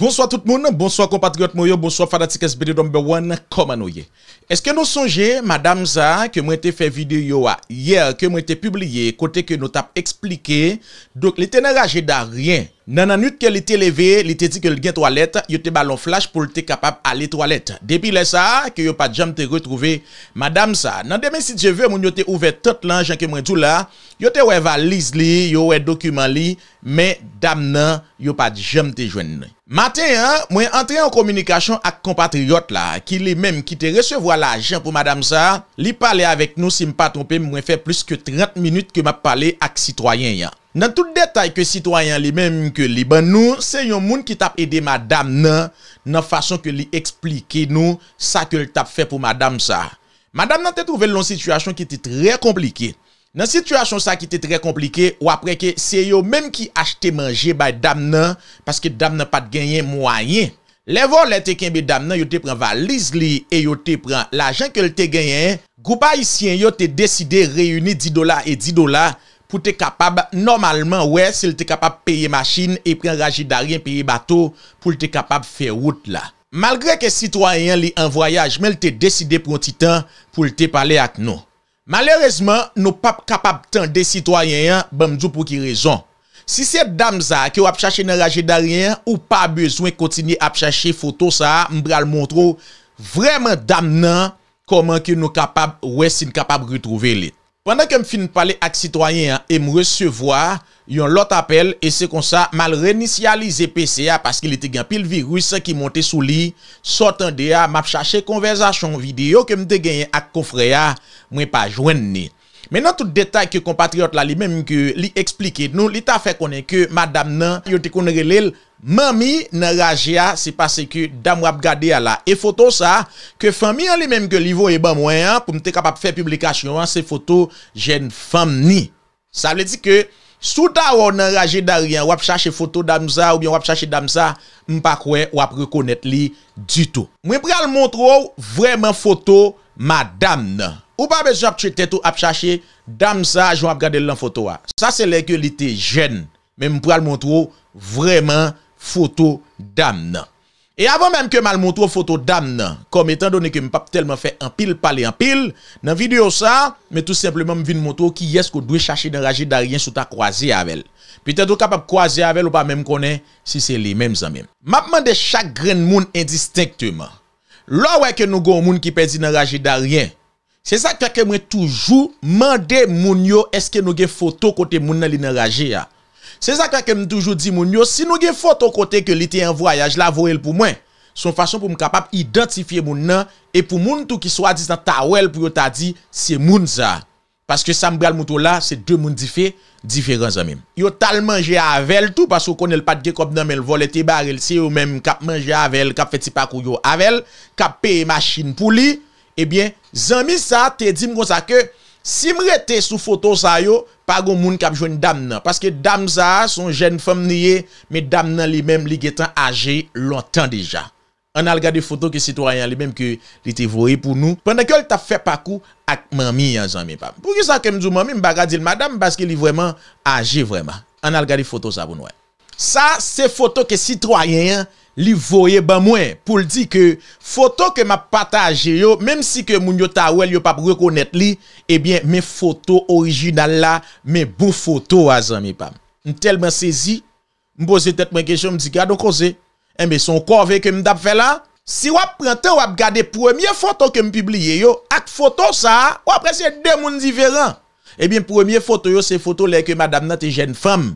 Bonsoy tout moun, bonsoy kompatriot moun yo, bonsoy fanatik S.B.D. No.1, koma nou ye? Eske nou sonje, madame sa, ke mwen te fe vide yo a yer, ke mwen te publie, kote ke nou tap explike, dok li te neraje da ryen. Nan nan nout ke li te leve, li te di ke li gen toalet, yo te balon flash pou li te kapap ale toalet. Depi le sa, ke yo pa jam te retrouve, madame sa, nan demen si te ve, moun yo te ouve tot lan jan ke mwen tou la, yo te wewe valiz li, yo wewe dokumen li, men dam nan, yo pa jam te jwen nou. Maten, mwen entre en komunikasyon ak kompatriyot la, ki li menm ki te resevo la ajan pou madame sa, li pale avek nou si mpa trompe mwen fe plus ke 30 minute ke ma pale ak sitwayen ya. Nan tout detay ke sitwayen li menm ke li ban nou, se yon moun ki tap ede madame nan, nan fason ke li explike nou sa ke li tap fe pou madame sa. Madame nan te trove lon sitwasyon ki te tre komplikey. Nan sitwasyon sa ki te tre komplike ou apreke se yo menm ki achte manje bay dam nan paske dam nan pat genyen mwanyen. Levo le te kenbe dam nan yo te pren valiz li e yo te pren lajen ke lte genyen goupa isyen yo te deside reyuni 10 dola e 10 dola pou te kapab normalman we se lte kapab peye machine e pren rajidaryen peye bato pou lte kapab fey wout la. Malgre ke sitwanyen li an voyaj men lte deside pronti tan pou lte pale ak nou. Malèrezman nou pap kapab tan de sitwayenyan bèm bon, djou pou ki rezon. Si sep dam za ki wap chache nan raje da riyan ou pa bezwen kontini ap chache foto sa mbral montrou vreman dam nan koman ki nou wè sin kapab ritrouve lit. Pendan ke m fin pale ak citoyen e m resevoa, yon lot apel e se konsa mal re-initialize PCA paske li te gen pil virus ki monte sou li, sotan de a map chache konversasyon video ke m te genye ak kofre a, mwen pa jwen net. Menan tout detay ki kompatriot la li menm ki li eksplike. Nou li ta fè konen ki madam nan yote kon relel mami nan raje a se pase ki dam wap gade a la. E foto sa ke fami an li menm ki li vo e ban mwen an pou mte kapap fè publikasyon an se foto jen fam ni. Sa ble di ke sou ta wap nan raje da riyan wap chache foto dam sa ou bien wap chache dam sa mpa kwen wap rekonet li dito. Mwen pre al montrou vremen foto madam nan. Ou pa bezon ap chete tou ap chache, dam sa, joun ap gade lan fotowa. Sa se lè ke li te jen, men m pou al montrou, vremen, fotow dam nan. E avon men ke mal montrou fotow dam nan, kom etan donè ke m pap telman fe anpil pale anpil, nan video sa, men tout seplemen m vin montrou ki yes kou dwe chache nan raje da riyen sou ta kwaze avèl. Pi te tou kap ap kwaze avèl ou pa men m konen, si se li men zanmen. Mapman de chak gren moun endistektouman, lò wè ke nou goun moun ki pezi nan raje da riyen, Se sa kakè mwen toujou mande moun yo eske nou gen fotokote moun nan li nan raje ya. Se sa kakè mwen toujou di moun yo, si nou gen fotokote ke li te yon voyaj, la vou el pou mwen. Son fasyon pou m kapap identifiye moun nan, e pou moun tou ki swa diz nan ta ouel pou yo ta di, se moun za. Paske sam bral moutou la, se dwe moun dife, dife ran zanmim. Yo tal manje avel tou, pasko konel pat ge kob nan men volete baril se yo men, kap manje avel, kap feti pakou yo avel, kap peye machin pou li, Ebyen, zanmi sa te di mgon sa ke, si mre te sou foto sa yo, pa goun moun kap jwen dam nan. Paske dam sa, son jen fom niye, me dam nan li menm li getan aje lontan deja. An al gade foto ke sitwayan li menm ke li te vori pou nou. Pendekol ta fe pakou ak mami an zanmi pa. Pou ki san ke mdou mami, mbagadil madam, baske li vweman aje vweman. An al gade foto sa pou nou. E. Sa, se foto ke sitwayan yon, li voye ban mwen pou l di ke foto ke m ap pataje yo, menm si ke moun yo ta wèl yo pap rekonet li, ebyen men foto orijinal la, men bou foto wazan mi pam. M telman sezi, m boze tet mwen kesyon m di gado konze, ebyen son konve ke m dab fè la, si wap prante wap gade premier foto ke m pibliye yo, ak foto sa, wapre se demoun diveran, ebyen premier foto yo se foto lè ke madame nan te jen fèm,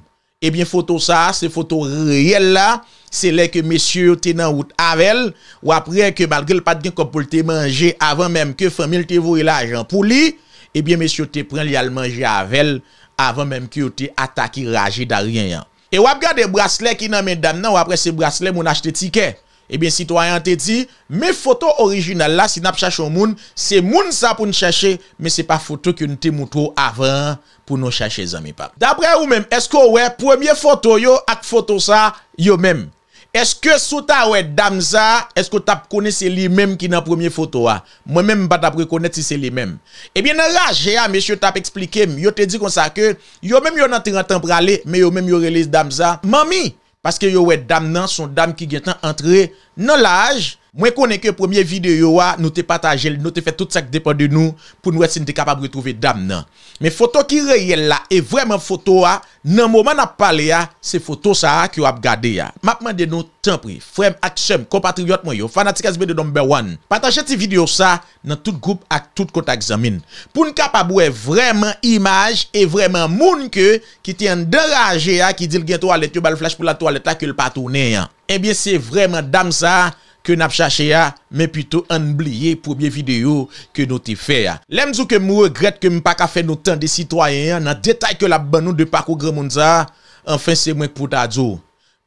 ebyen foto sa, se foto rèl la, Se lè ke mèsyou te nan wout avel, wapre ke malgèl pat gen kompoul te manje avan mèm ke fèmil te vouril ajan pou li, ebyen mèsyou te pren li al manje avel avan mèm ke yo te ataki raje da riyen yon. E wap gade brasele ki nan men dam nan wapre se brasele moun achte tikè, ebyen sitwayan te di, mè foto orijinal la si nap chache ou moun, se moun sa pou n chache, mè se pa foto ki nou te moutou avan pou nou chache zan mè pap. Dapre ou mèm, esko wè premier foto yo ak foto sa yo mèm? Eske sou ta ou e dam za, eske ou tap konen se li menm ki nan premier foto wa? Mwen menm ba tap rekonen si se li menm. Ebyen eh nan laje ya, meshe ou tap explikem, yo te di kon sa ke, yo menm yo nan 30 an prale, men yo menm yo relize dam za. Mami, paske yo ou e dam nan, son dam ki gen tan entre nan laje, Mwen konen ke premier video yo a, nou te patajel, nou te fet tout sa ki depan de nou, pou nou et si nou te kapab wè touve dam nan. Me foto ki reyel la, e vremen foto a, nan mouman ap pale ya, se foto sa a ki wap gade ya. Mapman de nou, ten pri, frem aksem, kompatriyot mwen yo, fanatikazbe de number one. Patajel ti video sa, nan tout group ak tout konta examin. Poun kapab wè vremen imaj, e vremen moun ke, ki ten deraje ya, ki dil gen to alet yo bal flash pou la to alet la ke l patounen ya. Ebyen eh se vremen dam sa a, ke nap chache ya, men pwito anbliye poubyè videyo ke nou te fè ya. Lem zou ke mou regret ke mou pak a fè nou tan de sitwayen ya, nan detay ke la ban nou de pakou gremon za, anfen se mwen k pou ta dzo.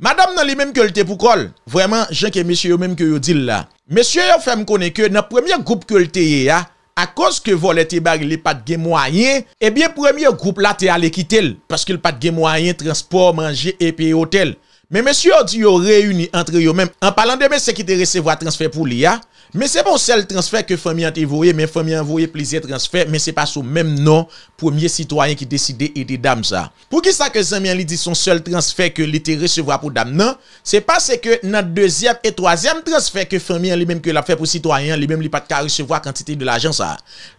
Madame nan li menm ke lte pou kol, vwèman, jenke mesye yo menm ke yo dil la. Mesye yo fèm konen ke, nan premiè goup ke lte ye ya, akos ke volet e bagi le pat gen mwayen, ebyè premiè goup la te ale kitel, paske l pat gen mwayen transport manje epi hotel. Mè mè syo di yo reyuni antre yo mèm An palan de mè se ki te resevo bon a transfer pou li ya Mè se bon sel transfer ke fèmye an te voye Mè fèmye an voye plizye transfer Mè se pa sou mèm nan Poumye sitwayen non? ki deside ede dam sa Pou ki sa ke zèmian li di son sel transfer Ke li te resevo a pou dam nan Se pa se ke nan deuxième et troisième transfer Ke fèmye an li mèm ke la fè pou sitwayen Li mèm li pat ka resevo a kantite non de la jan sa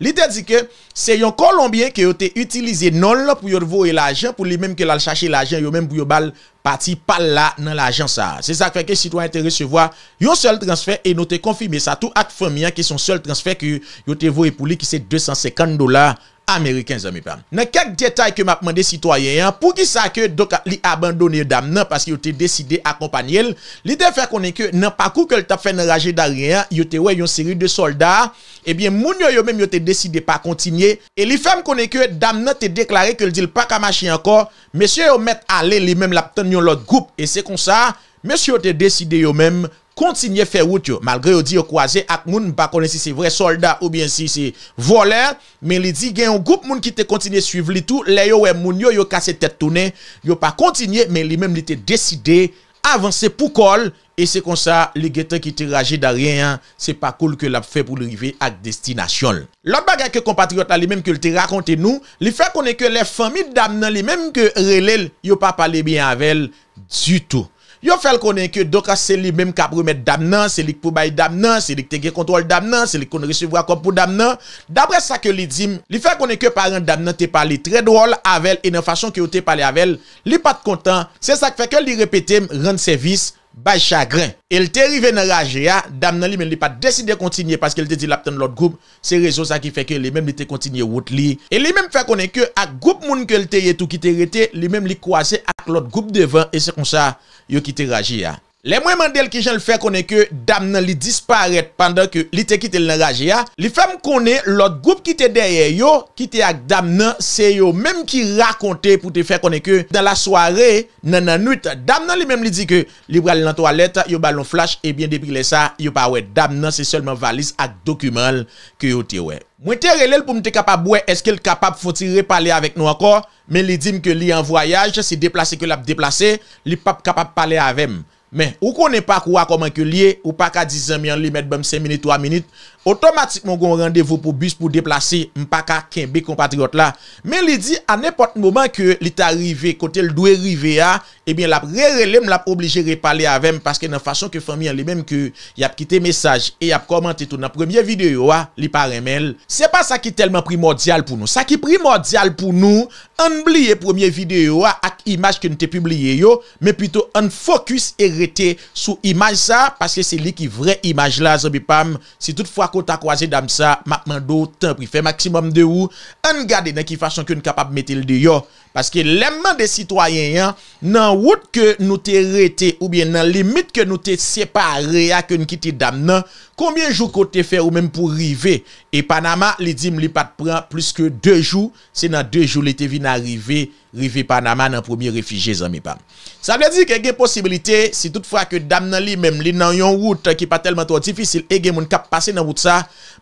Li te di ke Se yon kolombien ke yo te utilize nan la Pou yo voye la jan Pou li mèm ke la chache la jan Yo mèm pou yo bal fè Bati pal la nan la ajan sa. Se sak feke si to an te resevoa, yo sol transfer e nou te konfime sa. Tou ak femi an ki son sol transfer ki yo te vo epou li ki se 250 dola. Amerikens amipam. Nan kek detay ke mapman de sitwayen yon, pou ki sa ke dok li abandon yon dam nan, paski yon te deside akompanyel, li defen konen ke, nan pakou ke l tap fè nan raje da riyan, yon te wè yon seri de soldat, ebyen eh moun yo yon men yon te deside pa kontinye, e li fem konen ke, dam nan te deklare ke l di l pakamashi anko, mesye yon met ale li men la pten yon lot goup, e se kon sa, mesye yon te deside yon men, kontinye fe wout yo, malgre yo di yo kwaze ak moun pa konen si se vre soldat ou bien si se voler, men li di gen yon goup moun ki te kontinye suiv li tou, le yo we moun yo yo kase tet toune, yo pa kontinye men li men li te deside avanse pou kol, e se kon sa li gete ki te raje da rien, se pa kol ke la fe pou li rive ak destinasyon. Lot bagay ke kompatriot la li men ke li te rakonte nou, li fe konen ke le fami dam nan li men ke relel yo pa pale bi anvel du tout. Yo fel konen ke do ka se li menm kap remet dam nan, se lik pou bayi dam nan, se lik te gen kontrol dam nan, se lik kon resu vwa kom pou dam nan. Dapre sa ke li zim, li fel konen ke paran dam nan te pali tre drol avel e nan fasyon ke ou te pali avel, li pat kontan. Se sa ke feke li repete m rend servis. Bay chagrin, el te rive nan raje ya, dam nan li men li pa deside kontinye paske el te dilapten lot group, se rezo sa ki feke li men li te kontinye wot li, e li men fe konen ke ak group moun ke el te ye tou ki te rete, li men li kwa se ak lot group devan, e se kon sa yo ki te raje ya. Le mwen mandel ki jen l fe konen ke, dam nan li disparet pandan ke li te kite l nan raje ya Li fem konen, lot group ki te derye yo, ki te ak dam nan, se yo Mem ki rakonte pou te fe konen ke, dan la soare, nan nan nout Dam nan li mem li di ke, li brale nan toalet, yo balon flash, e bien depile sa, yo pa we Dam nan se solmen valise ak dokumenl ki yo te we Mwen te relel pou mte kapab we, eske l kapab foti repale avèk nou akor Men li dim ke li an voyaj, se deplase ke l ap deplase, li pap kapab pale avèm Men, ou konen pa kouwa koman ke liye, ou pa ka dizan miyan li met bèm 5 minit, 3 minit, Otomatikman goun randevo pou bus pou deplase Mpa ka kenbe kompatriot la Men li di an nepot moman ke li ta rive Kote l do e rive ya Ebyen la pre relem ah, la pou obliger repale avem Paske nan fasyon ke fami an li menm ke Yap kite mesaj e yap komante Tou nan premye videyo ya ah, li paremel Se pa sa ki telman primordial pou nou Sa ki primordial pou nou An bliye premye videyo ya ak imaj Ke nte pliye yo Men pito an fokus erete sou imaj sa Paske se li ki vre imaj la Zobipam si tout fwa kon ta kwaze dam sa, makman do tan pri fe maksimum de ou, an gade nan ki fasyon kon kapap metil de yo paske lemman de sitwayen yan nan wout ke nou te rete ou bien nan limit ke nou te separe a kon ki te dam nan Koumyen jou kote fè ou mèm pou rive, e Panama li di m li pat pran plus ke 2 jou, se nan 2 jou li te vi nan rive, rive Panama nan premier refijè zan mi pam. Sa mè di kè gen posibilite, si tout fwa ke dam nan li mèm li nan yon route ki pat telman towa difisil, e gen moun kap pase nan wout sa,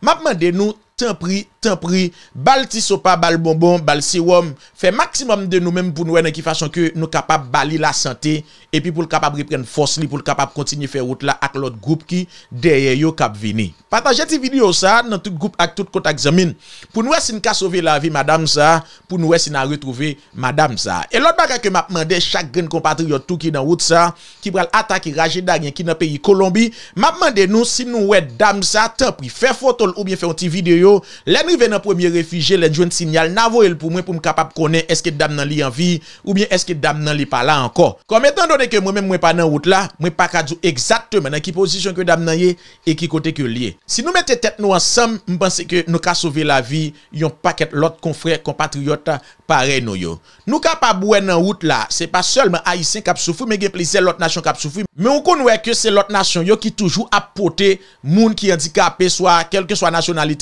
mapman de nou ten pri nanmèm. pri, bal ti sopa, bal bonbon, bal sirom, fe maksimum de nou mèm pou nou wè nan ki fasyon ki nou kapap bali la sante, epi pou l kapap ripren fos li, pou l kapap kontini fè wout la ak l ot group ki derye yo kap vini. Patan jè ti video sa nan tout group ak tout kontak zamin, pou nou wè sin ka sove la vi madame sa, pou nou wè sin a ritrouve madame sa. E lot baga ke map mande chak gen kompatri yo tout ki nan wout sa, ki pral ata ki raje danyen ki nan peri Kolombi, map mande nou si nou wè dam sa, te pri fè fotol ou bien fè onti video yo, lè nri ven nan premier refije, lè njwen sinyal, navo el pou mwen pou m kapap konen eske dam nan li an vi ou mwen eske dam nan li pala anko. Kom etan do de ke mwen mwen pan nan wout la, mwen pakadou exakt men nan ki pozisyon ke dam nan ye e ki kote ke liye. Si nou mette tet nou ansam, mwen pense ke nou ka sove la vi, yon paket lot konfrey, konpatriyota parey nou yo. Nou kapap wè nan wout la, se pa sol men Aisyen kap soufou mwen gen plise lot nasyon kap soufou, mwen ou konwe ke se lot nasyon yo ki toujou apote moun ki yandikapè, soa kelke soa nasyonal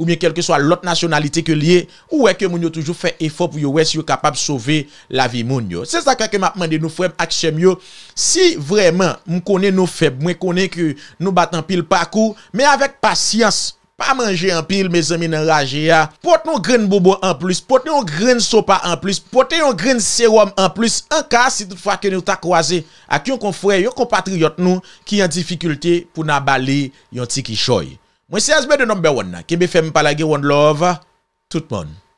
ou mye kelke so a lot nasyonalite ke liye, ou weke moun yo toujou fe efop yo we si yo kapab sove la vi moun yo. Se zaka ke map mande nou fweb ak chem yo, si vreman m konen nou feb, mwen konen ki nou bat an pil pa kou, me avek pasyans, pa manje an pil, me zemine raje ya, pote nou gren bobo an plis, pote nou gren sopa an plis, pote nou gren serum an plis, an ka si tout fwa ke nou ta kwoaze ak yon kon fwe, yon kon patriyot nou ki yon difikulte pou nabale yon tiki choye. Mwen se asbe de nombe wan na, Kimbe fe mi pala ge wan lova, Toutman.